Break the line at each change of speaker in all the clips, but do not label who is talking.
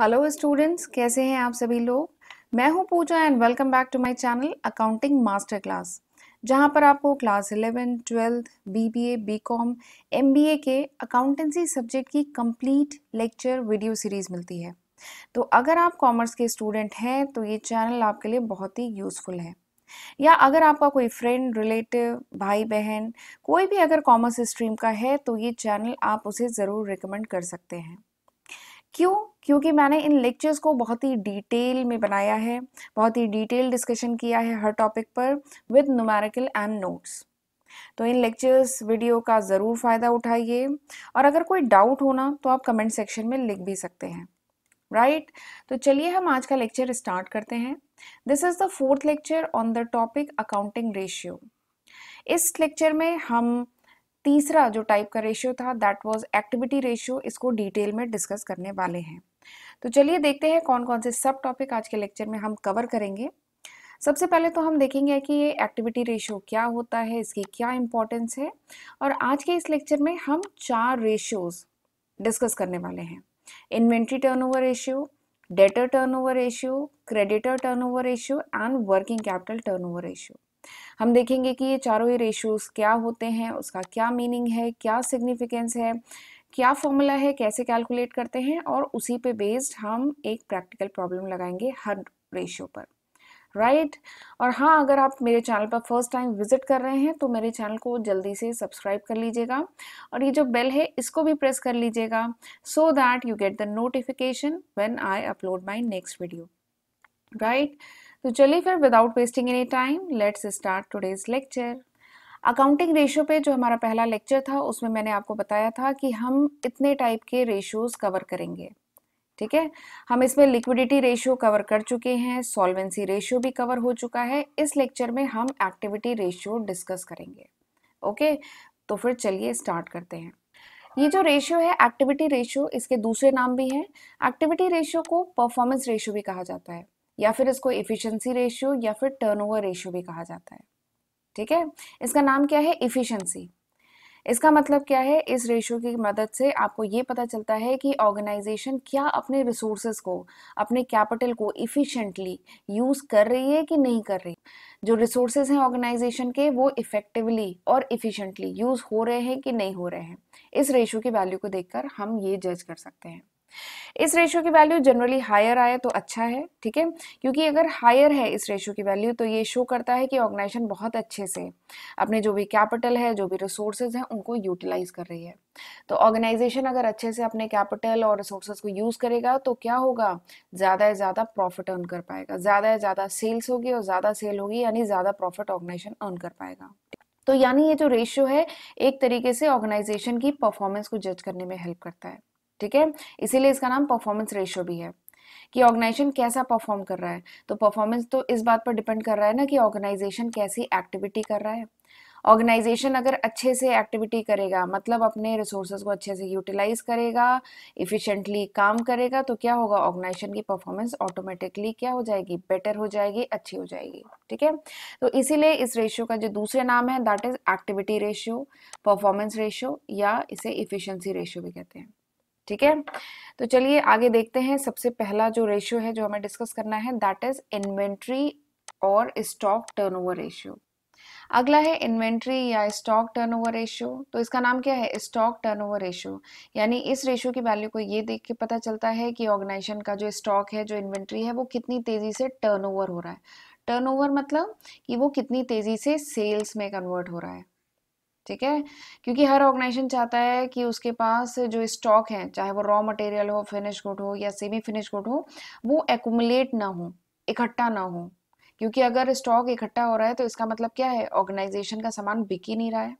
Hello students कैसे हैं आप सभी लोग मैं हूं Pooja and welcome back to my channel accounting master class जहां पर आपको class 11, twelfth BBA, BCom, MBA के अकाउंटेंसी सब्जेक्ट की कंप्लीट लेक्चर वीडियो सीरीज़ मिलती है तो अगर आप कॉमर्स के स्टूडेंट हैं तो ये चैनल आपके लिए बहुत ही यूज़फुल है या अगर आपका कोई फ्रेंड रिलेटिव भाई बहन कोई भी अगर कॉमर्स स्ट्रीम का है तो ये चैनल आप उसे ज़रूर रिकमेंड कर सकते हैं क्यों क्योंकि मैंने इन लेक्चर्स को बहुत ही डिटेल में बनाया है बहुत ही डिटेल डिस्कशन किया है हर टॉपिक पर विद नुमेरिकल एंड नोट्स तो इन लेक्चर्स वीडियो का ज़रूर फ़ायदा उठाइए और अगर कोई डाउट होना तो आप कमेंट सेक्शन में लिख भी सकते हैं राइट right? तो चलिए हम आज का लेक्चर स्टार्ट करते हैं this is the fourth lecture on the topic accounting ratio इस लेक्चर में हम तीसरा जो टाइप का रेशियो था दैट वाज एक्टिविटी रेशियो इसको डिटेल में डिस्कस करने वाले हैं तो चलिए देखते हैं कौन कौन से सब टॉपिक आज के लेक्चर में हम कवर करेंगे सबसे पहले तो हम देखेंगे कि ये एक्टिविटी रेशियो क्या होता है इसकी क्या इम्पोर्टेंस है और आज के इस लेक्चर में हम चार रेशियोज़ डिस्कस करने वाले हैं inventory turnover ratio debtor turnover ratio creditor turnover ratio and working capital turnover ratio हम देखेंगे कि ये चारों ही रेशियोज़ क्या होते हैं उसका क्या मीनिंग है क्या सिग्निफिकेंस है क्या फॉर्मूला है कैसे कैलकुलेट करते हैं और उसी पे बेस्ड हम एक प्रैक्टिकल प्रॉब्लम लगाएंगे हर रेशियो पर राइट right? और हाँ अगर आप मेरे चैनल पर फर्स्ट टाइम विजिट कर रहे हैं तो मेरे चैनल को जल्दी से सब्सक्राइब कर लीजिएगा और ये जो बेल है इसको भी प्रेस कर लीजिएगा so that you get the notification when I upload my next video right तो चलिए फिर without wasting any time let's start today's lecture accounting ratio पे जो हमारा पहला लेक्चर था उसमें मैंने आपको बताया था कि हम इतने टाइप के रेशियोज़ कवर करेंगे ठीक है हम इसमें लिक्विडिटी रेशियो कवर कर चुके हैं सॉल्वेंसी रेशियो भी कवर हो चुका है इस लेक्चर में हम एक्टिविटी रेशियो डिस्कस करेंगे ओके तो फिर चलिए स्टार्ट करते हैं ये जो रेशियो है एक्टिविटी रेशियो इसके दूसरे नाम भी हैं एक्टिविटी रेशियो को परफॉर्मेंस रेशियो भी कहा जाता है या फिर इसको इफिशियंसी रेशियो या फिर टर्नओवर रेशियो भी कहा जाता है ठीक है इसका नाम क्या है इफिशियंसी इसका मतलब क्या है इस रेशियो की मदद से आपको ये पता चलता है कि ऑर्गेनाइजेशन क्या अपने रिसोर्सेज को अपने कैपिटल को इफ़िशेंटली यूज़ कर रही है कि नहीं कर रही जो रिसोर्सेज हैं ऑर्गेनाइजेशन के वो इफ़ेक्टिवली और इफ़िशेंटली यूज़ हो रहे हैं कि नहीं हो रहे हैं इस रेशियो की वैल्यू को देखकर हम ये जज कर सकते हैं इस रेशियो की वैल्यू जनरली हायर आए तो अच्छा है ठीक है क्योंकि अगर हायर है इस रेशियो की वैल्यू तो ये शो करता है कि ऑर्गेनाइजेशन बहुत अच्छे से अपने जो भी कैपिटल है जो भी रिसोर्सेज हैं उनको यूटिलाइज कर रही है तो ऑर्गेनाइजेशन अगर अच्छे से अपने कैपिटल और रिसोर्सेज को यूज़ करेगा तो क्या होगा ज़्यादा से ज़्यादा प्रॉफिट अर्न कर पाएगा ज़्यादा से ज़्यादा सेल्स होगी और ज़्यादा सेल होगी यानी ज़्यादा प्रॉफिट ऑर्गेनाइजेशन अर्न कर पाएगा तो यानी ये जो रेशियो है एक तरीके से ऑर्गेनाइजेशन की परफॉर्मेंस को जज करने में हेल्प करता है ठीक है इसीलिए इसका नाम परफॉर्मेंस रेशियो भी है कि ऑर्गेनाइजेशन कैसा परफॉर्म कर रहा है तो परफॉर्मेंस तो इस बात पर डिपेंड कर रहा है ना कि ऑर्गेनाइजेशन कैसी एक्टिविटी कर रहा है ऑर्गेनाइजेशन अगर अच्छे से एक्टिविटी करेगा मतलब अपने रिसोर्सेज को अच्छे से यूटिलाइज करेगा इफ़िशेंटली काम करेगा तो क्या होगा ऑर्गेनाइजेशन की परफॉर्मेंस ऑटोमेटिकली क्या हो जाएगी बेटर हो जाएगी अच्छी हो जाएगी ठीक है तो इसीलिए इस रेशियो का जो दूसरे नाम है that is activity ratio performance ratio या इसे इफ़िशेंसी रेशियो भी कहते हैं ठीक है तो चलिए आगे देखते हैं सबसे पहला जो रेशियो है जो हमें डिस्कस करना है दैट इज इन्वेंट्री और स्टॉक टर्नओवर रेशियो अगला है इन्वेंट्री या स्टॉक टर्नओवर रेशियो तो इसका नाम क्या है स्टॉक टर्नओवर रेशियो यानी इस रेशियो की वैल्यू को ये देख के पता चलता है कि ऑर्गेनाइजेशन का जो स्टॉक है जो इन्वेंट्री है वो कितनी तेज़ी से टर्नओवर हो रहा है टर्नओवर मतलब कि वो कितनी तेज़ी से सेल्स में कन्वर्ट हो रहा है ठीक है क्योंकि हर ऑर्गेनाइजेशन चाहता है कि उसके पास जो स्टॉक है चाहे वो रॉ मटेरियल हो फिनिश गुड हो या सेमी फिनिश गुड हो वो एकुमुलेट ना हो इकट्ठा ना हो क्योंकि अगर स्टॉक इकट्ठा हो रहा है तो इसका मतलब क्या है ऑर्गेनाइजेशन का सामान बिक ही नहीं रहा है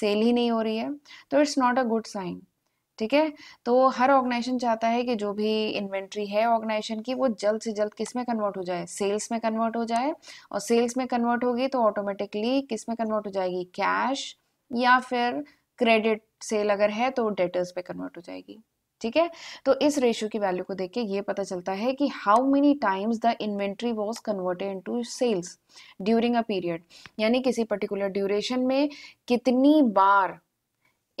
सेल ही नहीं हो रही है तो it's not a good sign ठीक है तो हर ऑर्गेनाइजेशन चाहता है कि जो भी इन्वेंट्री है ऑर्गेनाइजेशन की वो जल्द से जल्द किस में कन्वर्ट हो जाए सेल्स में कन्वर्ट हो जाए और सेल्स में कन्वर्ट होगी तो ऑटोमेटिकली किस में कन्वर्ट हो जाएगी कैश या फिर क्रेडिट सेल अगर है तो डेटर्स पे कन्वर्ट हो जाएगी ठीक है तो इस रेशियो की वैल्यू को देख के ये पता चलता है कि how many times the inventory was converted into sales during a period यानी किसी पर्टिकुलर ड्यूरेशन में कितनी बार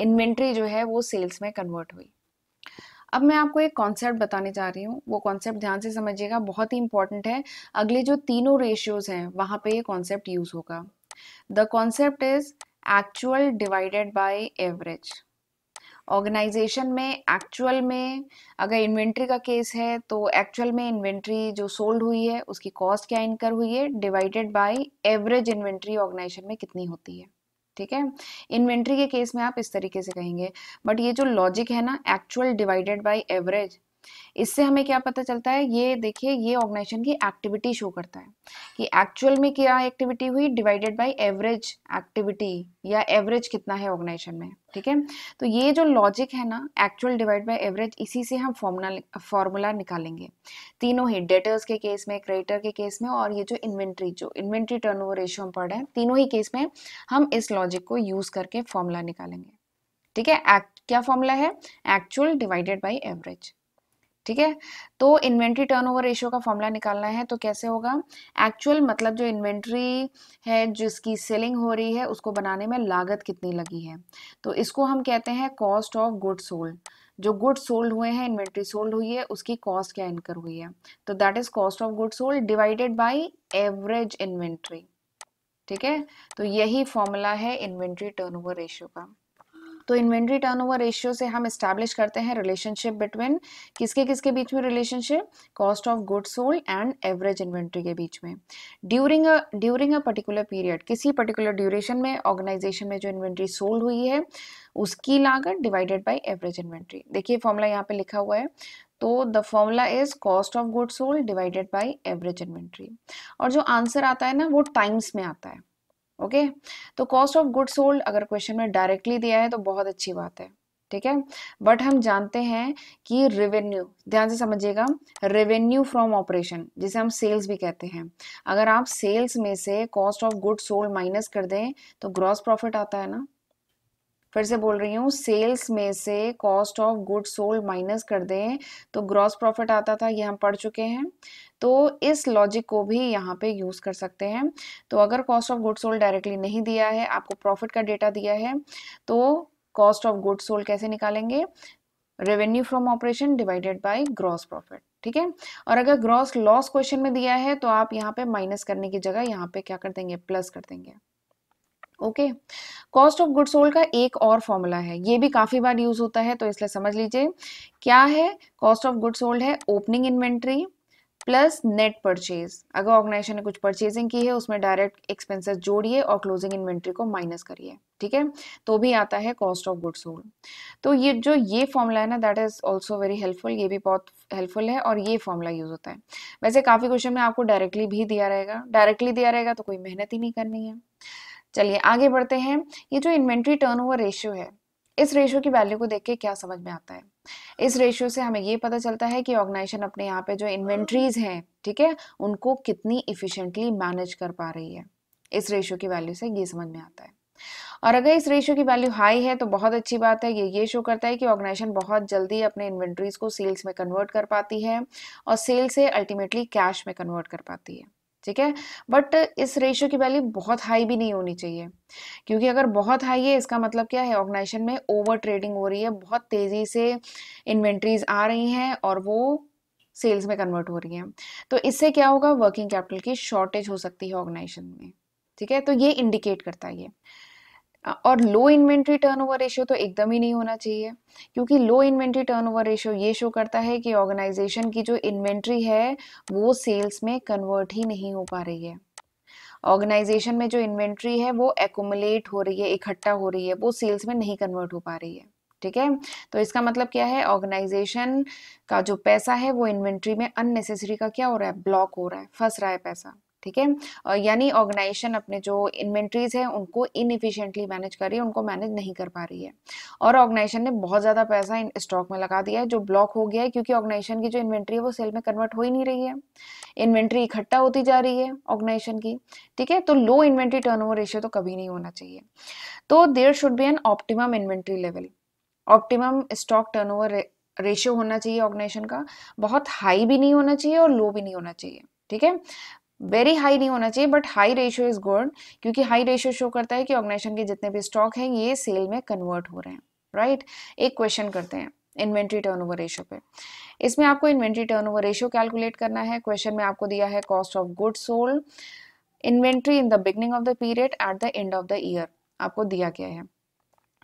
इन्वेंट्री जो है वो सेल्स में कन्वर्ट हुई अब मैं आपको एक कॉन्सेप्ट बताने जा रही हूँ वो कॉन्सेप्ट ध्यान से समझिएगा बहुत ही इंपॉर्टेंट है अगले जो तीनों रेशियोज हैं वहाँ पे ये कॉन्सेप्ट यूज़ होगा the concept is actual divided by average organisation में एक्चुअल में अगर इन्वेंट्री का केस है तो एक्चुअल में इन्वेंट्री जो सोल्ड हुई है उसकी कॉस्ट क्या इनकर हुई है divided by average inventory organisation में कितनी होती है ठीक है इन्वेंट्री के केस में आप इस तरीके से कहेंगे बट ये जो लॉजिक है ना एक्चुअल डिवाइडेड बाय एवरेज इससे हमें क्या पता चलता है ये देखिए ये ऑर्गेनाइजेशन की एक्टिविटी शो करता है कि एक्चुअल में क्या एक्टिविटी हुई डिवाइडेड बाय एवरेज एक्टिविटी या एवरेज कितना है ऑर्गेनाइजेशन में ठीक है तो ये जो लॉजिक है ना एक्चुअल डिवाइड बाय एवरेज इसी से हम फॉर्मूला फॉर्मूला निकालेंगे तीनों ही डेटर्स के केस में क्रेडिटर के केस में और ये जो इन्वेंट्री जो इन्वेंट्री टर्न ओवर रेशियो हम पढ़ रहे हैं तीनों ही केस में हम इस लॉजिक को यूज़ करके फॉर्मूला निकालेंगे ठीक है क्या फॉर्मूला है एक्चुअल डिवाइडेड बाई एवरेज ठीक है तो इन्वेंट्री टर्नओवर रेशियो का फॉर्मूला निकालना है तो कैसे होगा एक्चुअल मतलब जो इन्वेंट्री है जिसकी सेलिंग हो रही है उसको बनाने में लागत कितनी लगी है तो इसको हम कहते हैं कॉस्ट ऑफ गुड सोल्ड जो गुड सोल्ड हुए हैं इन्वेंट्री सोल्ड हुई है उसकी कॉस्ट क्या इनकर हुई है तो that is cost of good sold divided by average inventory ठीक है तो यही फॉर्मूला है इन्वेंट्री टर्नओवर रेशियो का तो इन्वेंट्री टर्नओवर रेशियो से हम इस्टेब्लिश करते हैं रिलेशनशिप बिटवीन किसके किसके बीच में relationship cost of good sold and average inventory के बीच में during a during a particular period किसी पर्टिकुलर ड्यूरेशन में ऑर्गेनाइजेशन में जो इन्वेंट्री सोल्ड हुई है उसकी लागत डिवाइडेड बाई एवरेज इन्वेंट्री देखिए फॉर्मूला यहाँ पे लिखा हुआ है तो the formula is cost of good sold divided by average inventory और जो आंसर आता है ना वो टाइम्स में आता है ओके तो कॉस्ट ऑफ गुड सोल्ड अगर क्वेश्चन में डायरेक्टली दिया है तो बहुत अच्छी बात है ठीक है बट हम जानते हैं कि रेवेन्यू ध्यान से समझिएगा रेवेन्यू फ्रॉम ऑपरेशन जिसे हम सेल्स भी कहते हैं अगर आप सेल्स में से cost of good sold minus कर दें तो ग्रॉस प्रॉफिट आता है ना फिर से बोल रही हूँ सेल्स में से cost of good sold minus कर दें तो ग्रॉस प्रॉफिट आता था ये हम पढ़ चुके हैं तो इस लॉजिक को भी यहाँ पे यूज़ कर सकते हैं तो अगर cost of good sold directly नहीं दिया है आपको प्रॉफिट का डेटा दिया है तो कॉस्ट ऑफ गुड सोल्ड कैसे निकालेंगे revenue from operation divided by gross profit ठीक है और अगर ग्रॉस लॉस क्वेश्चन में दिया है तो आप यहाँ पे माइनस करने की जगह यहाँ पे क्या कर देंगे प्लस कर देंगे okay cost of good sold का एक और फॉर्मूला है ये भी काफ़ी बार यूज़ होता है तो इसलिए समझ लीजिए क्या है कॉस्ट ऑफ गुड सोल्ड है opening inventory plus net purchase अगर ऑर्गेनाइजेशन ने कुछ परचेजिंग की है उसमें डायरेक्ट एक्सपेंसेस जोड़िए और क्लोजिंग इन्वेंट्री को माइनस करिए ठीक है तो भी आता है कॉस्ट ऑफ गुड सोल्ड तो ये जो ये फॉर्मूला है ना that is also very helpful ये भी बहुत हेल्पफुल है और ये फॉर्मूला यूज होता है वैसे काफ़ी क्वेश्चन में आपको डायरेक्टली भी दिया रहेगा डायरेक्टली दिया रहेगा तो कोई मेहनत ही नहीं करनी है चलिए आगे बढ़ते हैं ये जो इन्वेंट्री टर्नओवर रेशियो है इस रेशियो की वैल्यू को देख के क्या समझ में आता है इस रेशियो से हमें ये पता चलता है कि ऑर्गेनाइजेशन अपने यहाँ पे जो इन्वेंट्रीज हैं ठीक है उनको कितनी इफिशियंटली मैनेज कर पा रही है इस रेशियो की वैल्यू से ये समझ में आता है और अगर इस रेशियो की वैल्यू हाई है तो बहुत अच्छी बात है ये ये शो करता है कि ऑर्गेनाइजेशन बहुत जल्दी अपने इन्वेंट्रीज को सेल्स में कन्वर्ट कर पाती है और सेल्स से अल्टीमेटली कैश में कन्वर्ट कर पाती है ठीक है बट इस रेशियो की वैल्यू बहुत हाई भी नहीं होनी चाहिए क्योंकि अगर बहुत हाई है इसका मतलब क्या है ऑर्गेनाइजेशन में ओवर ट्रेडिंग हो रही है बहुत तेज़ी से इन्वेंट्रीज आ रही हैं और वो सेल्स में कन्वर्ट हो रही है तो इससे क्या होगा वर्किंग कैपिटल की शॉर्टेज हो सकती है ऑर्गेनाइजेशन में ठीक है तो ये इंडिकेट करता है ये और लो इन्वेंट्री टर्नओवर रेशियो तो एकदम ही नहीं होना चाहिए क्योंकि लो इन्वेंट्री टर्नओवर रेशियो ये शो करता है कि ऑर्गेनाइजेशन की जो इन्वेंट्री है वो सेल्स में कन्वर्ट ही नहीं हो पा रही है ऑर्गेनाइजेशन में जो इन्वेंट्री है वो एकोमुलेट हो रही है इकट्ठा हो रही है वो सेल्स में नहीं कन्वर्ट हो पा रही है ठीक है तो इसका मतलब क्या है ऑर्गेनाइजेशन का जो पैसा है वो इन्वेंट्री में अननेसेसरी का क्या हो रहा है ब्लॉक हो रहा है फंस रहा है पैसा ठीक है यानी ऑर्गेनाइजेशन अपने जो इन्वेंट्रीज है उनको इनफिशियंटली मैनेज कर रही है उनको मैनेज नहीं कर पा रही है और ऑर्गेनाइजेशन ने बहुत ज़्यादा पैसा इन स्टॉक में लगा दिया है जो ब्लॉक हो गया है क्योंकि ऑर्गेनाइजेशन की जो इन्वेंट्री है वो सेल में कन्वर्ट हो ही नहीं रही है इन्वेंट्री इकट्ठा होती जा रही है ऑर्गेनाइजेशन की ठीक है तो लो इन्वेंट्री टर्नओवर रेशियो तो कभी नहीं होना चाहिए तो there should be an optimum inventory level optimum stock turnover ratio होना चाहिए ऑर्गेनाइजेशन का बहुत हाई भी नहीं होना चाहिए और लो भी नहीं होना चाहिए ठीक है वेरी हाई नहीं होना चाहिए but high ratio is good क्योंकि हाई रेशियो शो करता है कि ऑर्गेनाइजेशन के जितने भी स्टॉक हैं ये सेल में कन्वर्ट हो रहे हैं राइट right? एक क्वेश्चन करते हैं इन्वेंट्री टर्नओवर रेशियो पे इसमें आपको इन्वेंट्री टर्नओवर रेशियो कैलकुलेट करना है क्वेश्चन में आपको दिया है cost of good sold inventory in the beginning of the period at the end of the year आपको दिया गया है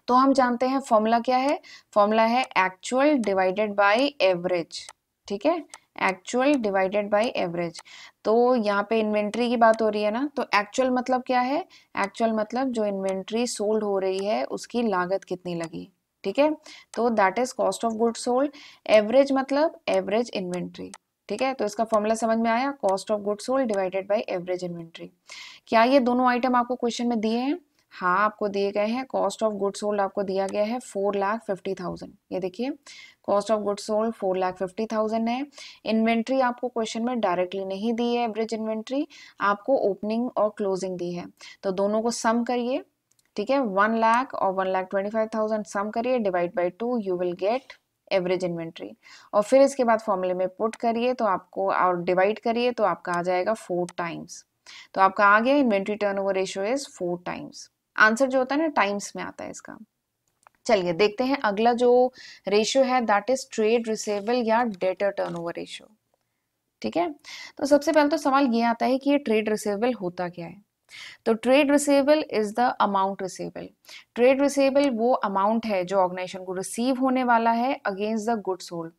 तो हम जानते हैं फॉर्मूला क्या है फॉर्मूला है एक्चुअल डिवाइडेड बाय एवरेज ठीक है एक्चुअल डिवाइडेड बाय एवरेज तो यहाँ पे इन्वेंट्री की बात हो रही है ना तो एक्चुअल मतलब क्या है एक्चुअल मतलब जो इन्वेंट्री सोल्ड हो रही है उसकी लागत कितनी लगी ठीक है तो that is cost of good sold average मतलब एवरेज इन्वेंट्री ठीक है तो इसका फॉर्मूला समझ में आया cost of good sold divided by average inventory क्या ये दोनों आइटम आपको क्वेश्चन में दिए हैं हाँ आपको दिए गए हैं कॉस्ट ऑफ गुड्स सोल्ड आपको दिया गया है फोर लाख फिफ्टी थाउजेंड ये देखिए cost of goods sold four lakh fifty thousand है इन्वेंट्री आपको क्वेश्चन में डायरेक्टली नहीं दी है एवरेज इन्वेंट्री आपको ओपनिंग और क्लोजिंग दी है तो दोनों को सम करिए ठीक है वन लाख और one lakh twenty five thousand sum करिए divide by two you will get average inventory और फिर इसके बाद फॉर्मूले में पुट करिए तो आपको और डिवाइड करिए तो आपका आ जाएगा फोर टाइम्स तो आपका आ गया inventory turnover ratio is four times answer जो होता है ना टाइम्स में आता है इसका चलिए देखते हैं अगला जो रेशियो है दैट इज ट्रेड रिसेबल या डेटर टर्नओवर रेशियो ठीक है तो सबसे पहले तो सवाल ये आता है कि ये ट्रेड रिसेबल होता क्या है तो trade receivable is the amount receivable trade receivable वो अमाउंट है जो ऑर्गेनाइजेशन को रिसीव होने वाला है against the good sold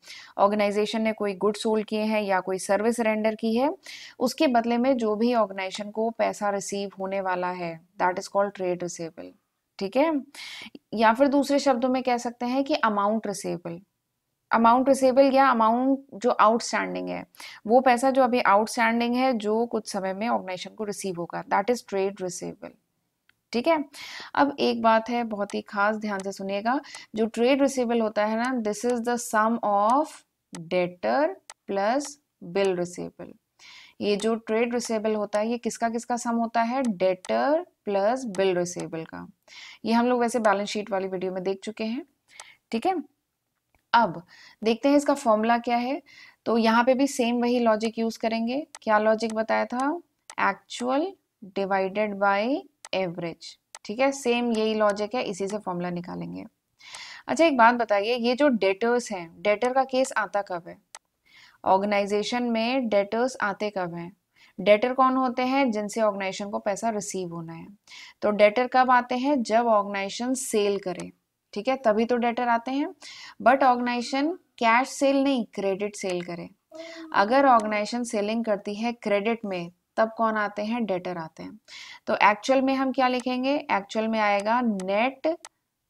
organisation ने कोई गुड सोल्ड किए हैं या कोई सर्विस रेंडर की है उसके बदले में जो भी ऑर्गेनाइजेशन को पैसा रिसीव होने वाला है that is called trade receivable ठीक है या फिर दूसरे शब्दों में कह सकते हैं कि अमाउंट रिसेबल अमाउंट रिसेबल या अमाउंट जो आउटस्टैंडिंग है वो पैसा जो अभी आउटस्टैंडिंग है जो कुछ समय में ऑर्गेनाइजेशन को रिसीव होगा दैट इज ट्रेड रिसेबल ठीक है अब एक बात है बहुत ही खास ध्यान से सुनिएगा जो ट्रेड रिसेबल होता है ना this is the sum of debtor plus bill receivable ये जो ट्रेड रिसेबल होता है ये किसका किसका सम होता है डेटर प्लस बिल रिसेबल का ये हम लोग वैसे बैलेंस शीट वाली वीडियो में देख चुके हैं ठीक है अब देखते हैं इसका फॉर्मूला क्या है तो यहाँ पे भी सेम वही लॉजिक यूज करेंगे क्या लॉजिक बताया था एक्चुअल डिवाइडेड बाय एवरेज ठीक है सेम यही लॉजिक है इसी से फॉर्मूला निकालेंगे अच्छा एक बात बताइए ये जो डेटर्स हैं डेटर का केस आता कब है ऑर्गेनाइजेशन में डेटर्स आते कब हैं डेटर कौन होते हैं जिनसे ऑर्गेनाइजेशन को पैसा रिसीव होना है तो डेटर कब आते हैं जब ऑर्गेनाइजेशन सेल करे ठीक है तभी तो डेटर आते हैं बट ऑर्गेनाइजेशन कैश सेल नहीं क्रेडिट सेल करे अगर ऑर्गेनाइजेशन सेलिंग करती है क्रेडिट में तब कौन आते हैं डेटर आते हैं तो एक्चुअल में हम क्या लिखेंगे एक्चुअल में आएगा नेट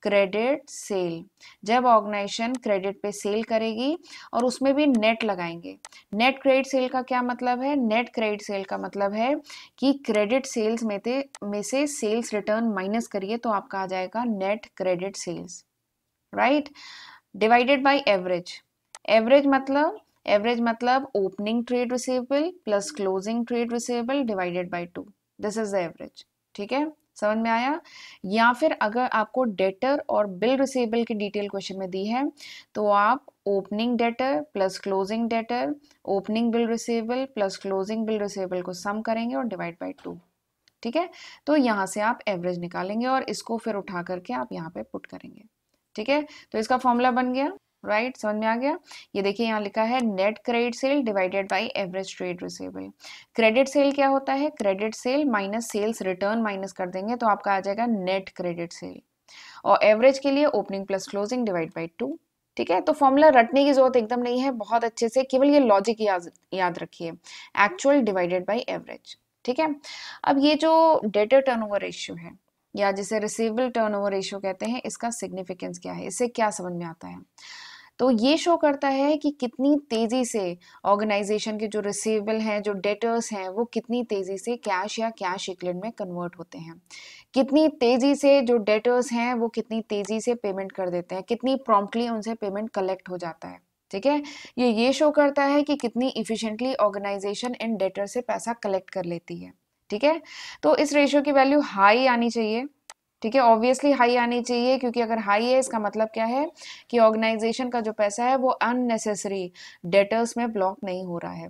क्रेडिट सेल जब ऑर्गेनाइजेशन क्रेडिट पे सेल करेगी और उसमें भी नेट लगाएंगे नेट क्रेडिट सेल का क्या मतलब है नेट क्रेडिट सेल का मतलब है कि क्रेडिट सेल्स में थे में से सेल्स रिटर्न माइनस करिए तो आपका आ जाएगा net credit sales right divided by average average मतलब एवरेज मतलब opening trade receivable plus closing trade receivable divided by two this is the average ठीक है समझ में आया या फिर अगर आपको डेटर और बिल रिसीवेबल की डिटेल क्वेश्चन में दी है तो आप opening debtor plus closing debtor opening bill receivable plus closing bill receivable को सम करेंगे और डिवाइड बाई टू ठीक है तो यहाँ से आप एवरेज निकालेंगे और इसको फिर उठा करके आप यहाँ पे पुट करेंगे ठीक है तो इसका फॉर्मूला बन गया राइट right? समझ में आ गया ये देखिए यहाँ लिखा है net credit sale divided by average trade receivable credit sale क्या होता है credit sale minus sales return minus कर देंगे तो आपका आ जाएगा नेट क्रेडिट सेल और एवरेज के लिए opening plus closing divide by two ठीक है तो फॉर्मूला रटने की जरूरत एकदम नहीं है बहुत अच्छे से केवल ये लॉजिक याद याद रखिए एक्चुअल डिवाइडेड बाई एवरेज ठीक है अब ये जो डेटर टर्न ओवर है या जिसे रिसीवेबल टर्नओवर ओवर कहते हैं इसका सिग्निफिकेंस क्या है इससे क्या समझ में आता है तो ये शो करता है कि कितनी तेज़ी से ऑर्गेनाइजेशन के जो रिसीवेबल हैं जो डेटर्स हैं वो कितनी तेज़ी से कैश या कैश इक्विवेलेंट में कन्वर्ट होते हैं कितनी तेज़ी से जो डेटर्स हैं वो कितनी तेज़ी से पेमेंट कर देते हैं कितनी प्रॉम्प्टली उनसे पेमेंट कलेक्ट हो जाता है ठीक है ये ये शो करता है कि कितनी इफ़िशेंटली ऑर्गेनाइजेशन इन डेटर से पैसा कलेक्ट कर लेती है ठीक है तो इस रेशियो की वैल्यू हाई आनी चाहिए ठीक है ऑब्वियसली हाई आनी चाहिए क्योंकि अगर हाई है इसका मतलब क्या है कि ऑर्गेनाइजेशन का जो पैसा है वो अननेसेसरी डेटर्स में ब्लॉक नहीं हो रहा है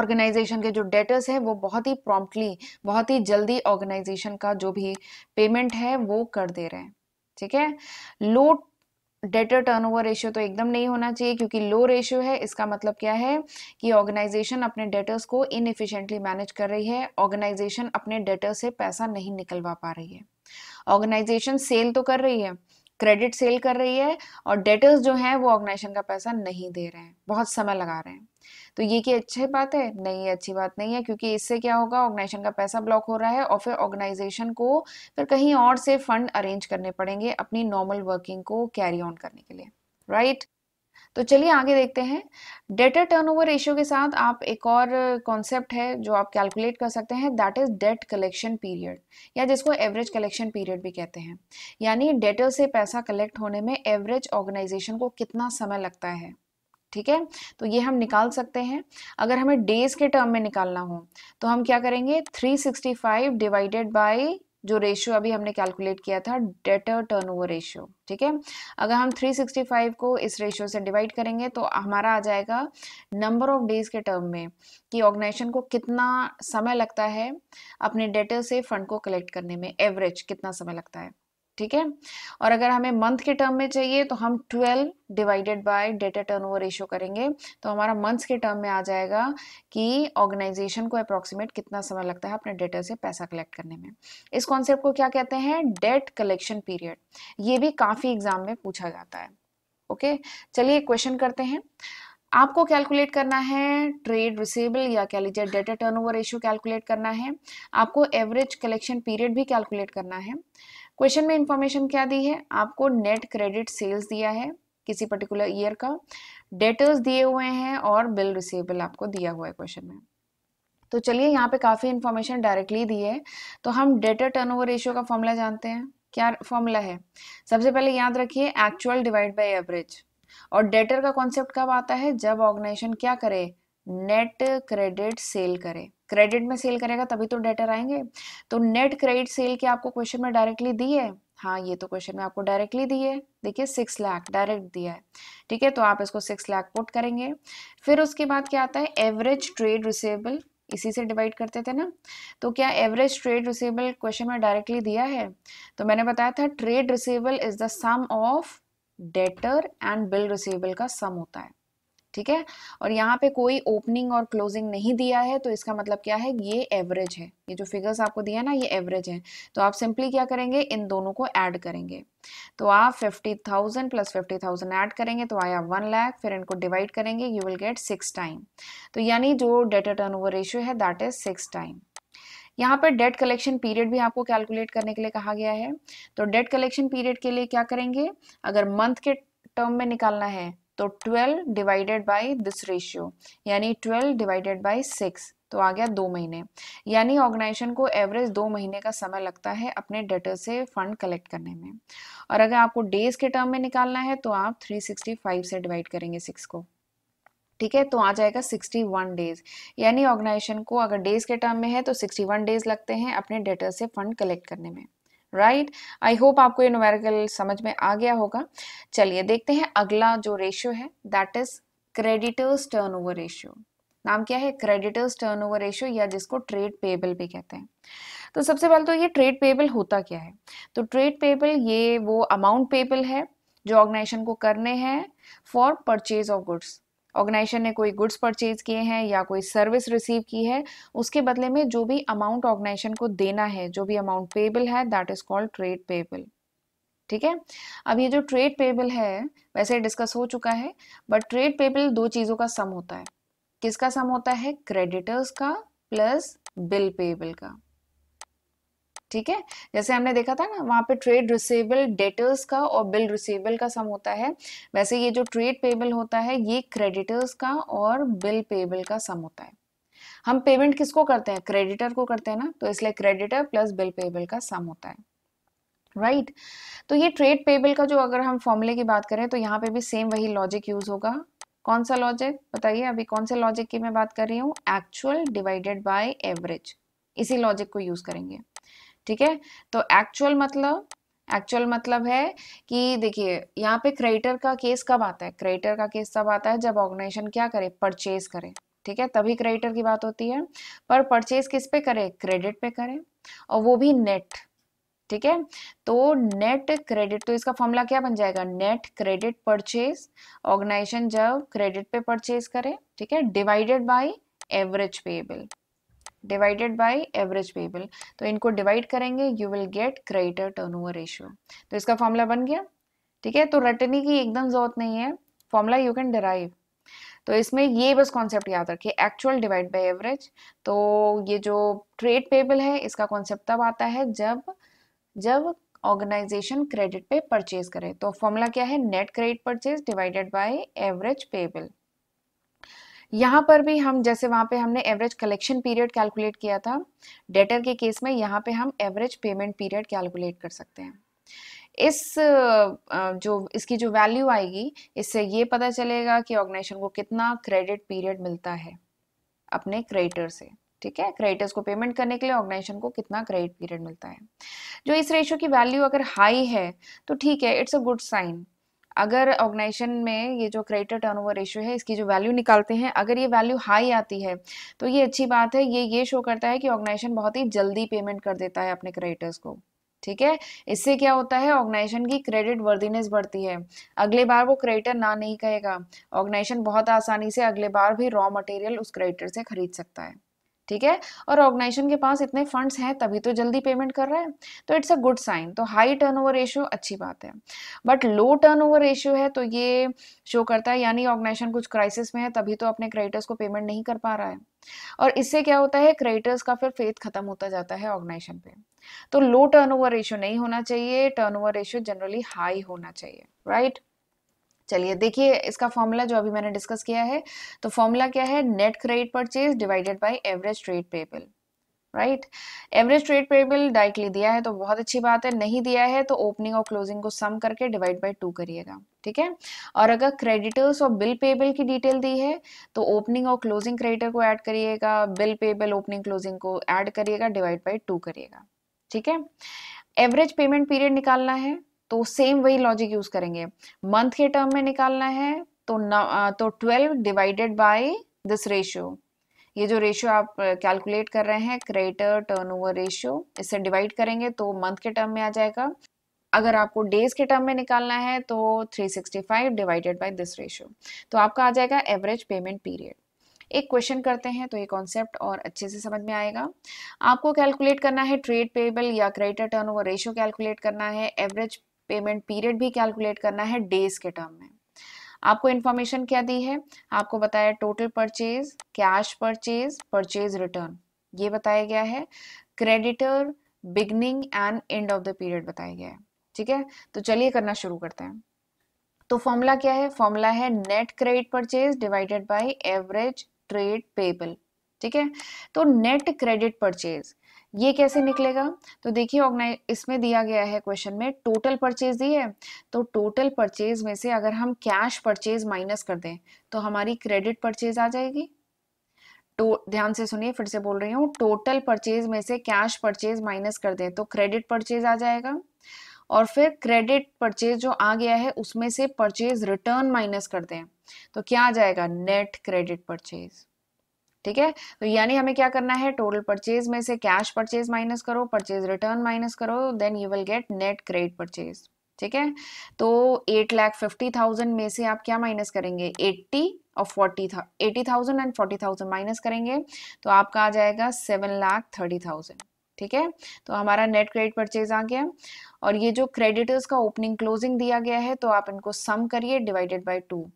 ऑर्गेनाइजेशन के जो डेटर्स हैं वो बहुत ही प्रॉम्प्टली बहुत ही जल्दी ऑर्गेनाइजेशन का जो भी पेमेंट है वो कर दे रहे हैं ठीक है लो डेटर टर्नओवर रेशियो तो एकदम नहीं होना चाहिए क्योंकि लो रेशियो है इसका मतलब क्या है कि ऑर्गेनाइजेशन अपने डेटर्स को इनफिशेंटली मैनेज कर रही है ऑर्गेनाइजेशन अपने डेटर से पैसा नहीं निकलवा पा रही है ऑर्गेनाइजेशन सेल तो कर रही है क्रेडिट सेल कर रही है और डेटर्स जो हैं वो ऑर्गेनाइजेशन का पैसा नहीं दे रहे हैं बहुत समय लगा रहे हैं तो ये की अच्छी बात है नहीं अच्छी बात नहीं है क्योंकि इससे क्या होगा ऑर्गेनाइजेशन का पैसा ब्लॉक हो रहा है और फिर ऑर्गेनाइजेशन को फिर कहीं और से फंड अरेंज करने पड़ेंगे अपनी नॉर्मल वर्किंग को कैरी ऑन करने के लिए राइट तो चलिए आगे देखते हैं डेटर टर्नओवर रेशियो के साथ आप एक और कॉन्सेप्ट है जो आप कैलकुलेट कर सकते हैं that is debt collection period या जिसको एवरेज कलेक्शन पीरियड भी कहते हैं यानी डेटर से पैसा कलेक्ट होने में एवरेज ऑर्गेनाइजेशन को कितना समय लगता है ठीक है तो ये हम निकाल सकते हैं अगर हमें डेज के टर्म में निकालना हो तो हम क्या करेंगे 365 डिवाइडेड बाय जो रेशियो अभी हमने कैलकुलेट किया था डेटर टर्नओवर रेशियो ठीक है अगर हम 365 को इस रेशियो से डिवाइड करेंगे तो हमारा आ जाएगा नंबर ऑफ डेज के टर्म में कि ऑर्गेनाइजेशन को कितना समय लगता है अपने डेटर से फंड को कलेक्ट करने में एवरेज कितना समय लगता है ठीक है और अगर हमें मंथ के टर्म में चाहिए तो हम 12 divided by debtor turnover ratio करेंगे तो हमारा मंथ्स के टर्म में आ जाएगा कि ऑर्गेनाइजेशन को अप्रोक्सीमेट कितना समय लगता है अपने डेटा से पैसा कलेक्ट करने में इस कॉन्सेप्ट को क्या कहते हैं डेट कलेक्शन पीरियड ये भी काफ़ी एग्जाम में पूछा जाता है ओके चलिए क्वेश्चन करते हैं आपको कैलकुलेट करना है ट्रेड रिसीवेबल या कह लीजिए डेटा टर्नओवर रेशियो कैलकुलेट करना है आपको एवरेज कलेक्शन पीरियड भी कैलकुलेट करना है क्वेश्चन में इंफॉर्मेशन क्या दी है आपको नेट क्रेडिट सेल्स दिया है किसी पर्टिकुलर ईयर का डेटर्स दिए हुए हैं और बिल रिसीवेबल आपको दिया हुआ है क्वेश्चन में तो चलिए यहाँ पे काफ़ी इन्फॉर्मेशन डायरेक्टली दी है तो हम डेटर टर्नओवर रेशियो का फॉर्मूला जानते हैं क्या फॉर्मूला है सबसे पहले याद रखिए एक्चुअल डिवाइड बाय एवरेज और डेटर का कॉन्सेप्ट कब आता है जब ऑर्गेनाइजेशन क्या करे नेट क्रेडिट सेल करे क्रेडिट में सेल करेगा तभी तो डेटर आएंगे तो नेट क्रेडिट सेल के आपको क्वेश्चन में डायरेक्टली दी है हाँ ये तो क्वेश्चन में आपको डायरेक्टली दी है देखिए सिक्स लाख डायरेक्ट दिया है ठीक है तो आप इसको सिक्स लाख पुट करेंगे फिर उसके बाद क्या आता है एवरेज ट्रेड रिसेबल इसी से डिवाइड करते थे ना तो क्या एवरेज ट्रेड रिसेबल क्वेश्चन में डायरेक्टली दिया है तो मैंने बताया था trade receivable is the sum of debtor and bill receivable का सम होता है ठीक है और यहाँ पे कोई ओपनिंग और क्लोजिंग नहीं दिया है तो इसका मतलब क्या है ये एवरेज है ये जो फिगर्स आपको दिया ना ये एवरेज है तो आप सिंपली क्या करेंगे इन दोनों को ऐड करेंगे तो आप fifty thousand plus thousand add करेंगे तो आया वन लाख फिर इनको डिवाइड करेंगे you will get six time तो यानी जो डेटा ओवर रेशियो है दैट इज सिक्स टाइम यहाँ पर डेट कलेक्शन पीरियड भी आपको कैलकुलेट करने के लिए कहा गया है तो डेट कलेक्शन पीरियड के लिए क्या करेंगे अगर मंथ के टर्म में निकालना है तो 12 डिवाइडेड बाय दिस रेशियो यानी 12 डिवाइडेड बाय 6 तो आ गया दो महीने यानी ऑर्गेनाइजेशन को एवरेज दो महीने का समय लगता है अपने डेटर से फंड कलेक्ट करने में और अगर आपको डेज के टर्म में निकालना है तो आप 365 से डिवाइड करेंगे सिक्स को ठीक है तो आ जाएगा 61 डेज यानी ऑर्गेनाइजेशन को अगर डेज के टर्म में है तो 61 डेज लगते हैं अपने डेटर से फंड कलेक्ट करने में राइट आई होप आपको ये नोमेरिकल समझ में आ गया होगा चलिए देखते हैं अगला जो रेशियो है that is creditors turnover ratio नाम क्या है क्रेडिटर्स टर्नओवर रेशियो या जिसको ट्रेड पेबल भी कहते हैं तो सबसे पहले तो ये ट्रेड पेबल होता क्या है तो ट्रेड पेबल ये वो अमाउंट पेबल है जो ऑर्गेनाइजेशन को करने हैं for purchase of goods organisation ने कोई गुड्स परचेज किए हैं या कोई सर्विस रिसीव की है उसके बदले में जो भी अमाउंट ऑर्गेनाइजेशन को देना है जो भी अमाउंट पेबल है that is called trade payable ठीक है अब ये जो ट्रेड पेबल है वैसे डिस्कस हो चुका है बट ट्रेड पेबल दो चीज़ों का सम होता है किसका सम होता है क्रेडिटर्स का प्लस बिल पेबल का ठीक है जैसे हमने देखा था ना वहाँ पे ट्रेड रिसेबल डेटर्स का और बिल रिसेबल का सम होता है वैसे ये जो ट्रेड पेबल होता है ये क्रेडिटर्स का और बिल पेबल का सम होता है हम पेमेंट किसको करते हैं क्रेडिटर को करते हैं ना तो इसलिए क्रेडिटर प्लस बिल पेबल का सम होता है राइट right? तो ये ट्रेड पेबल का जो अगर हम फॉर्मूले की बात करें तो यहाँ पे भी सेम वही लॉजिक यूज होगा कौन सा लॉजिक बताइए अभी कौन से लॉजिक की मैं बात कर रही हूँ एक्चुअल डिवाइडेड बाय एवरेज इसी लॉजिक को यूज करेंगे ठीक है तो एक्चुअल मतलब एक्चुअल मतलब है कि देखिए यहाँ पे क्रेडिटर का केस कब आता है क्रेडिटर का केस तब आता है जब ऑर्गेनाइजेशन क्या करे परचेज करे ठीक है तभी क्रेडिटर की बात होती है पर परचेज किस पे करे क्रेडिट पे करे और वो भी नेट ठीक है तो नेट क्रेडिट तो इसका फॉर्मूला क्या बन जाएगा नेट क्रेडिट परचेज ऑर्गेनाइजेशन जब क्रेडिट पे परचेज करे ठीक है divided by average payable divided by average payable तो इनको डिवाइड करेंगे you will get creditor over ratio तो इसका फॉर्मूला बन गया ठीक है तो रटने की एकदम जरूरत नहीं है फॉर्मूला यू कैन डिराइव तो इसमें ये बस कॉन्सेप्ट याद रखिए एक्चुअल डिवाइड बाय एवरेज तो ये जो ट्रेड पेबल है इसका कॉन्सेप्ट तब आता है जब जब ऑर्गेनाइजेशन क्रेडिट पे परचेज करे तो फॉर्मूला क्या है net credit purchase divided by average payable यहाँ पर भी हम जैसे वहाँ पे हमने एवरेज कलेक्शन पीरियड कैलकुलेट किया था डेटर के केस में यहाँ पे हम एवरेज पेमेंट पीरियड कैलकुलेट कर सकते हैं इस जो इसकी जो वैल्यू आएगी इससे ये पता चलेगा कि ऑर्गेनाइजेशन को कितना क्रेडिट पीरियड मिलता है अपने क्रेडिटर से ठीक है क्रेडिटर्स को पेमेंट करने के लिए ऑर्गेनाइजेशन को कितना क्रेडिट पीरियड मिलता है जो इस रेशियो की वैल्यू अगर हाई है तो ठीक है इट्स अ गुड साइन अगर ऑर्गेनाइजेशन में ये जो क्रेडिटर टर्नओवर रेशियो है इसकी जो वैल्यू निकालते हैं अगर ये वैल्यू हाई आती है तो ये अच्छी बात है ये ये शो करता है कि ऑर्गेनाइजेशन बहुत ही जल्दी पेमेंट कर देता है अपने क्रेडिटर्स को ठीक है इससे क्या होता है ऑर्गेनाइजेशन की क्रेडिट वर्दीनेस बढ़ती है अगले बार वो क्रेडिटर ना नहीं कहेगा ऑर्गेनाइजेशन बहुत आसानी से अगले बार भी रॉ मटेरियल उस क्रेडिटर से खरीद सकता है ठीक है और ऑर्गेनाइजेशन के पास इतने फंड्स हैं तभी तो जल्दी पेमेंट कर रहा है तो इट्स अ गुड साइन तो हाई टर्नओवर रेशियो अच्छी बात है बट लो टर्नओवर रेशियो है तो ये शो करता है यानी ऑर्गेनाइजेशन कुछ क्राइसिस में है तभी तो अपने क्रेडिटर्स को पेमेंट नहीं कर पा रहा है और इससे क्या होता है क्रेडिटर्स का फिर फेथ खत्म होता जाता है ऑर्गेनाइजेशन पे तो लो टर्नओवर रेशियो नहीं होना चाहिए टर्नओवर रेशियो जनरली हाई होना चाहिए राइट right? चलिए देखिए इसका फॉर्मूला जो अभी मैंने डिस्कस किया है तो फॉर्मूला क्या है net credit purchase divided by average trade payable right average trade payable directly दिया है तो बहुत अच्छी बात है नहीं दिया है तो ओपनिंग और क्लोजिंग को सम करके डिवाइड बाई टू करिएगा ठीक है और अगर क्रेडिटर्स और बिल पेबल की डिटेल दी है तो ओपनिंग और क्लोजिंग क्रेडिटर को ऐड करिएगा बिल पेबल ओपनिंग क्लोजिंग को ऐड करिएगा डिवाइड बाई टू करिएगा ठीक है एवरेज पेमेंट पीरियड निकालना है तो सेम वही लॉजिक यूज करेंगे मंथ के टर्म में निकालना है तो न, तो twelve divided by this ratio ये जो रेशियो आप कैलकुलेट कर रहे हैं क्रेडिटर टर्नओवर रेशियो इसे डिवाइड करेंगे तो मंथ के टर्म में आ जाएगा अगर आपको डेज के टर्म में निकालना है तो 365 डिवाइडेड बाय दिस रेशियो तो आपका आ जाएगा एवरेज पेमेंट पीरियड एक क्वेश्चन करते हैं तो ये कॉन्सेप्ट और अच्छे से समझ में आएगा आपको कैलकुलेट करना है ट्रेड पेबल या क्रेडिटर टर्नओवर रेशियो कैलकुलेट करना है एवरेज पेमेंट पीरियड भी कैलकुलेट करना है डेज के टर्म में आपको इन्फॉर्मेशन क्या दी है आपको बताया total purchase cash purchase purchase return ये बताया गया है creditor beginning and end of the period बताया गया है ठीक है तो चलिए करना शुरू करते हैं तो फॉर्मूला क्या है फॉर्मूला है net credit purchase divided by average trade payable ठीक है तो नेट क्रेडिट परचेज ये कैसे निकलेगा तो देखिए ऑर्गेनाइज इसमें दिया गया है क्वेश्चन में टोटल परचेज दी है तो टोटल परचेज में से अगर हम कैश परचेज माइनस कर दें तो हमारी क्रेडिट परचेज आ जाएगी तो ध्यान से सुनिए फिर से बोल रही हूँ टोटल परचेज में से कैश परचेज माइनस कर दें तो क्रेडिट परचेज आ जाएगा और फिर क्रेडिट परचेज जो आ गया है उसमें से परचेज रिटर्न माइनस कर दें तो क्या आ जाएगा नेट क्रेडिट परचेज ठीक है तो यानी हमें क्या करना है टोटल परचेज में से कैश परचेज माइनस करो परचेज रिटर्न माइनस करो then you will get net credit purchase ठीक है तो एट लैख फिफ्टी थाउजेंड में से आप क्या माइनस करेंगे एट्टी और फोर्टी था eighty thousand and forty thousand minus करेंगे तो आपका आ जाएगा सेवन लाख थर्टी थाउजेंड ठीक है तो हमारा नेट क्रेडिट परचेज आ गया और ये जो क्रेडिटर्स का ओपनिंग क्लोजिंग दिया गया है तो आप इनको सम करिए divided by two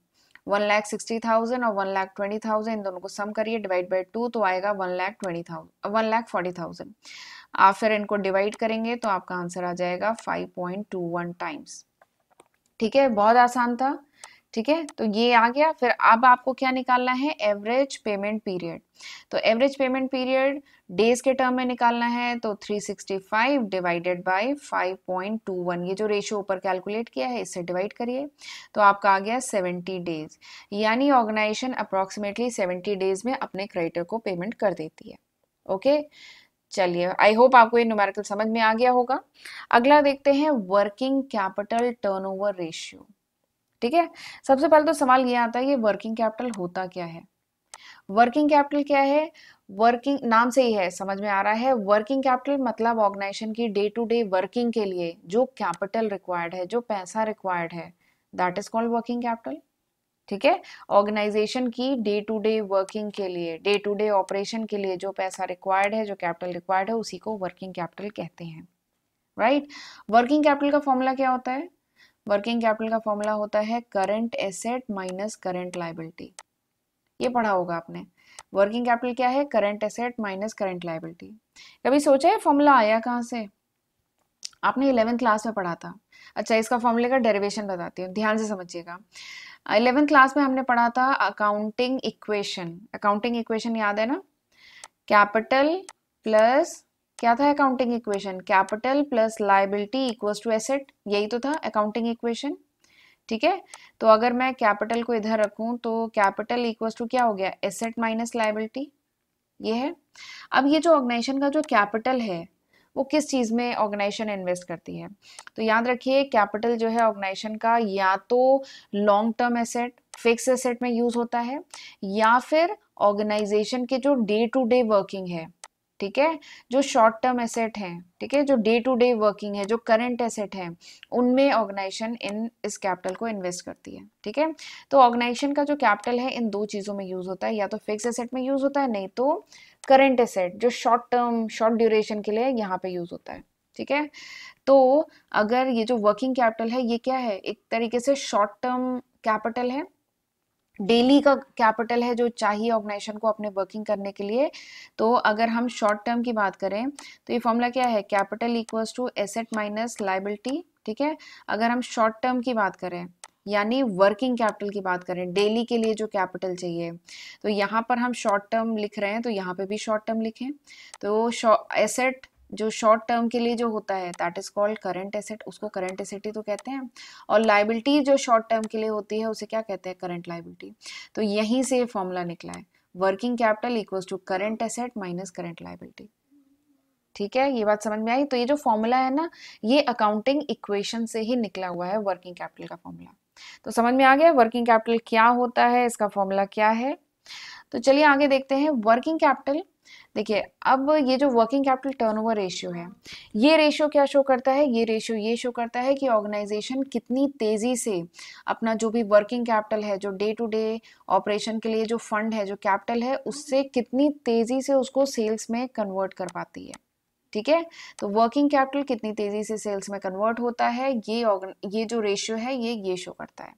one lakh sixty thousand और वन लैख ट्वेंटी थाउजेंड इन दोनों को सम करिए डिवाइड बाई टू तो आएगा one lakh twenty thousand one lakh forty thousand आप फिर इनको डिवाइड करेंगे तो आपका आंसर आ जाएगा five point two one times ठीक है बहुत आसान था ठीक है तो ये आ गया फिर अब आपको क्या निकालना है एवरेज पेमेंट पीरियड तो एवरेज पेमेंट पीरियड डेज के टर्म में निकालना है तो 365 डिवाइडेड बाय 5.21 ये जो रेशियो ऊपर कैलकुलेट किया है इससे डिवाइड करिए तो आपका आ गया 70 डेज यानी ऑर्गेनाइजेशन अप्रोक्सीमेटली 70 डेज में अपने क्रेडिटर को पेमेंट कर देती है ओके चलिए आई होप आपको ये न्यूमेरिकल समझ में आ गया होगा अगला देखते हैं वर्किंग कैपिटल टर्नओवर रेशियो ठीक है सबसे पहले तो सवाल ये आता है कि वर्किंग कैपिटल होता क्या है वर्किंग कैपिटल क्या है वर्किंग नाम से ही है समझ में आ रहा है वर्किंग कैपिटल मतलब ऑर्गेनाइजेशन की डे टू डे वर्किंग के लिए जो कैपिटल रिक्वायर्ड है जो पैसा रिक्वायर्ड है that is called working capital ठीक है ऑर्गेनाइजेशन की डे टू डे वर्किंग के लिए डे टू डे ऑपरेशन के लिए जो पैसा रिक्वायर्ड है जो कैपिटल रिक्वायर्ड है उसी को वर्किंग कैपिटल कहते हैं राइट वर्किंग कैपिटल का फॉर्मूला क्या होता है वर्किंग कैपिटल का फॉर्मूला होता है current asset minus current liability ये पढ़ा होगा आपने वर्किंग कैपिटल क्या है current asset minus current liability कभी सोचा है फॉर्मूला आया कहाँ से आपने इलेवेंथ क्लास में पढ़ा था अच्छा इसका फॉर्मूले का डेरिवेशन बताती हूँ ध्यान से समझिएगा इलेवेंथ क्लास में हमने पढ़ा था अकाउंटिंग इक्वेशन अकाउंटिंग इक्वेशन याद है ना कैपिटल प्लस क्या था accounting equation capital plus liability equals to asset यही तो था अकाउंटिंग इक्वेशन ठीक है तो अगर मैं कैपिटल को इधर रखूं तो कैपिटल इक्वल्स टू क्या हो गया एसेट माइनस लाइबिलिटी ये है अब ये जो ऑर्गेनाइजेशन का जो कैपिटल है वो किस चीज़ में ऑर्गेनाइजेशन इन्वेस्ट करती है तो याद रखिए कैपिटल जो है ऑर्गेनाइजेशन का या तो long term asset fix asset में यूज़ होता है या फिर ऑर्गेनाइजेशन के जो डे टू डे वर्किंग है ठीक है जो शॉर्ट टर्म एसेट हैं ठीक है जो डे टू डे वर्किंग है जो करंट एसेट है उनमें ऑर्गेनाइजेशन इन इस कैपिटल को इन्वेस्ट करती है ठीक है तो ऑर्गेनाइजेशन का जो कैपिटल है इन दो चीज़ों में यूज़ होता है या तो फिक्स एसेट में यूज़ होता है नहीं तो करंट एसेट जो शॉर्ट टर्म शॉर्ट ड्यूरेशन के लिए यहाँ पे यूज़ होता है ठीक है तो अगर ये जो वर्किंग कैपिटल है ये क्या है एक तरीके से शॉर्ट टर्म कैपिटल है डेली का कैपिटल है जो चाहिए ऑर्गेनाइजेशन को अपने वर्किंग करने के लिए तो अगर हम शॉर्ट टर्म की बात करें तो ये फॉर्मूला क्या है capital equals to asset minus liability ठीक है अगर हम शॉर्ट टर्म की बात करें यानी वर्किंग कैपिटल की बात करें डेली के लिए जो कैपिटल चाहिए तो यहाँ पर हम शॉर्ट टर्म लिख रहे हैं तो यहाँ पे भी शॉर्ट टर्म लिखें तो एसेट जो शॉर्ट टर्म के लिए जो होता है that is called current asset उसको करंट एसेट ही तो कहते हैं और लाइबिलिटी जो शॉर्ट टर्म के लिए होती है उसे क्या कहते हैं करंट लाइबिलिटी तो यहीं से फॉर्मूला निकला है working capital equals to current asset minus current liability ठीक है ये बात समझ में आई तो ये जो फॉर्मूला है ना ये अकाउंटिंग इक्वेशन से ही निकला हुआ है वर्किंग कैपिटल का फॉर्मूला तो समझ में आ गया वर्किंग कैपिटल क्या होता है इसका फॉर्मूला क्या है तो चलिए आगे देखते हैं वर्किंग कैपिटल देखिए अब ये जो वर्किंग कैपिटल टर्नओवर रेशियो है ये रेशियो क्या शो करता है ये रेशियो ये शो करता है कि ऑर्गेनाइजेशन कितनी तेज़ी से अपना जो भी वर्किंग कैपिटल है जो डे टू डे ऑपरेशन के लिए जो फंड है जो कैपिटल है उससे कितनी तेज़ी से उसको सेल्स में कन्वर्ट कर पाती है ठीक है तो वर्किंग कैपिटल कितनी तेज़ी से सेल्स में कन्वर्ट होता है ये ये जो रेशियो है ये ये शो करता है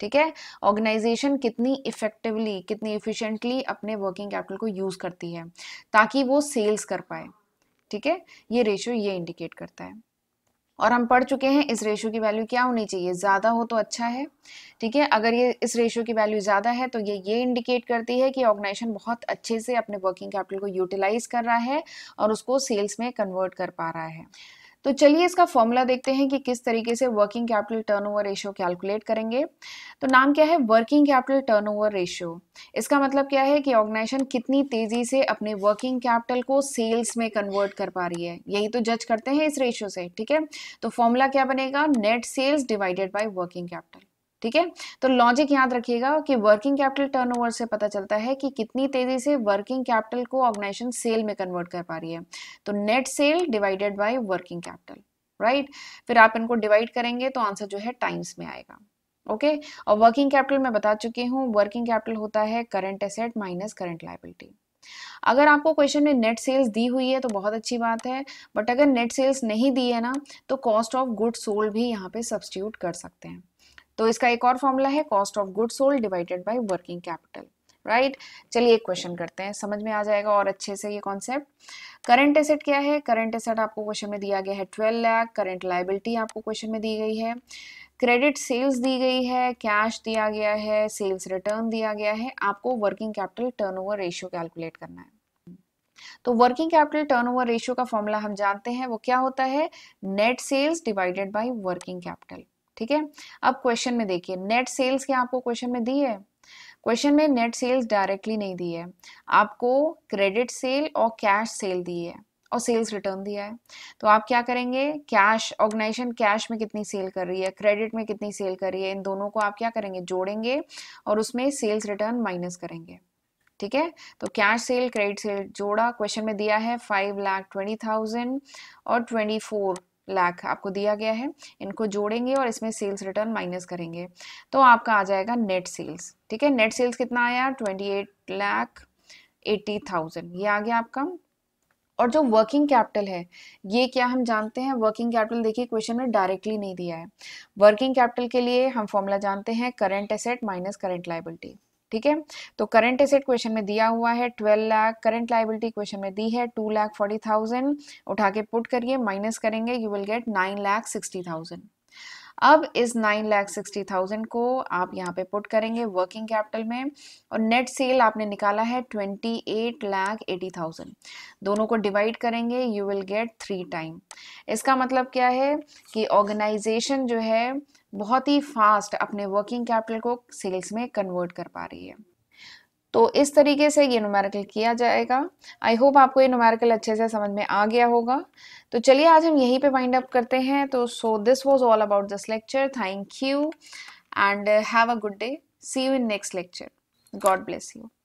ठीक है ऑर्गेनाइजेशन कितनी इफेक्टिवली कितनी इफिशेंटली अपने वर्किंग कैपिटल को यूज़ करती है ताकि वो सेल्स कर पाए ठीक है ये रेशियो ये इंडिकेट करता है और हम पढ़ चुके हैं इस रेशियो की वैल्यू क्या होनी चाहिए ज़्यादा हो तो अच्छा है ठीक है अगर ये इस रेशियो की वैल्यू ज़्यादा है तो ये ये इंडिकेट करती है कि ऑर्गेनाइजेशन बहुत अच्छे से अपने वर्किंग कैपिटल को यूटिलाइज कर रहा है और उसको सेल्स में कन्वर्ट कर पा रहा है तो चलिए इसका फॉर्मूला देखते हैं कि किस तरीके से working capital turnover ratio calculate करेंगे तो नाम क्या है वर्किंग कैपिटल टर्नओवर रेशियो इसका मतलब क्या है कि ऑर्गेनाइजेशन कितनी तेजी से अपने वर्किंग कैपिटल को सेल्स में कन्वर्ट कर पा रही है यही तो जज करते हैं इस रेशियो से ठीक है तो फॉर्मूला क्या बनेगा net sales divided by working capital ठीक है तो लॉजिक याद रखिएगा कि वर्किंग कैपिटल टर्नओवर से पता चलता है कि कितनी तेजी से वर्किंग कैपिटल को ऑर्गेनाइजेशन सेल में कन्वर्ट कर पा रही है तो net sale divided by working capital right फिर आप इनको डिवाइड करेंगे तो आंसर जो है टाइम्स में आएगा ओके okay? और वर्किंग कैपिटल मैं बता चुकी हूँ वर्किंग कैपिटल होता है current asset minus current liability अगर आपको क्वेश्चन में नेट सेल्स दी हुई है तो बहुत अच्छी बात है बट अगर नेट सेल्स नहीं दी है ना तो कॉस्ट ऑफ गुड सोल्ड भी यहाँ पे सब्सटीट्यूट कर सकते हैं तो इसका एक और फॉर्मूला है cost of good sold divided by working capital right चलिए एक क्वेश्चन करते हैं समझ में आ जाएगा और अच्छे से ये कॉन्सेप्ट करंट एसेट क्या है करंट एसेट आपको क्वेश्चन में दिया गया है ट्वेल्व लाख करंट लाइबिलिटी आपको क्वेश्चन में दी गई है क्रेडिट सेल्स दी गई है कैश दिया गया है सेल्स रिटर्न दिया गया है आपको working capital turnover ratio calculate करना है तो वर्किंग कैपिटल टर्नओवर रेशियो का फॉर्मूला हम जानते हैं वो क्या होता है net sales divided by working capital ठीक है अब क्वेश्चन में देखिए नेट सेल्स क्या आपको क्वेश्चन में दी है क्वेश्चन में नेट सेल्स डायरेक्टली नहीं दी है आपको क्रेडिट सेल और कैश सेल दी है और सेल्स रिटर्न दिया है तो आप क्या करेंगे कैश ऑर्गेनाइजेशन कैश में कितनी सेल कर रही है क्रेडिट में कितनी सेल कर रही है इन दोनों को आप क्या करेंगे जोड़ेंगे और उसमें सेल्स रिटर्न माइनस करेंगे ठीक है तो कैश सेल क्रेडिट सेल जोड़ा क्वेश्चन में दिया है फाइव लाख ट्वेंटी थाउजेंड और ट्वेंटी फोर लाख आपको दिया गया है इनको जोड़ेंगे और इसमें सेल्स रिटर्न माइनस करेंगे तो आपका आ जाएगा नेट सेल्स ठीक है नेट सेल्स कितना आया twenty eight lakh eighty thousand ये आ गया आपका और जो वर्किंग कैपिटल है ये क्या हम जानते हैं वर्किंग कैपिटल देखिए क्वेश्चन में डायरेक्टली नहीं दिया है वर्किंग कैपिटल के लिए हम फॉर्मूला जानते हैं current asset minus current liability ठीक है तो करंट एसेट क्वेश्चन में दिया हुआ है twelve lakh current liability question में दी है टू लाख फोर्टी थाउजेंड उठा के पुट करिए माइनस करेंगे you will get nine lakh sixty thousand अब इस नाइन लाख सिक्सटी थाउजेंड को आप यहाँ पे पुट करेंगे वर्किंग कैपिटल में और नेट सेल आपने निकाला है twenty eight lakh eighty thousand दोनों को डिवाइड करेंगे you will get three time इसका मतलब क्या है कि ऑर्गेनाइजेशन जो है बहुत ही फास्ट अपने वर्किंग कैपिटल को सेल्स में कन्वर्ट कर पा रही है तो इस तरीके से ये नुमेरिकल किया जाएगा आई होप आपको ये नुमेरिकल अच्छे से समझ में आ गया होगा तो चलिए आज हम यहीं पे वाइंड अप करते हैं तो so this was all about this lecture thank you and have a good day see you in next lecture God bless you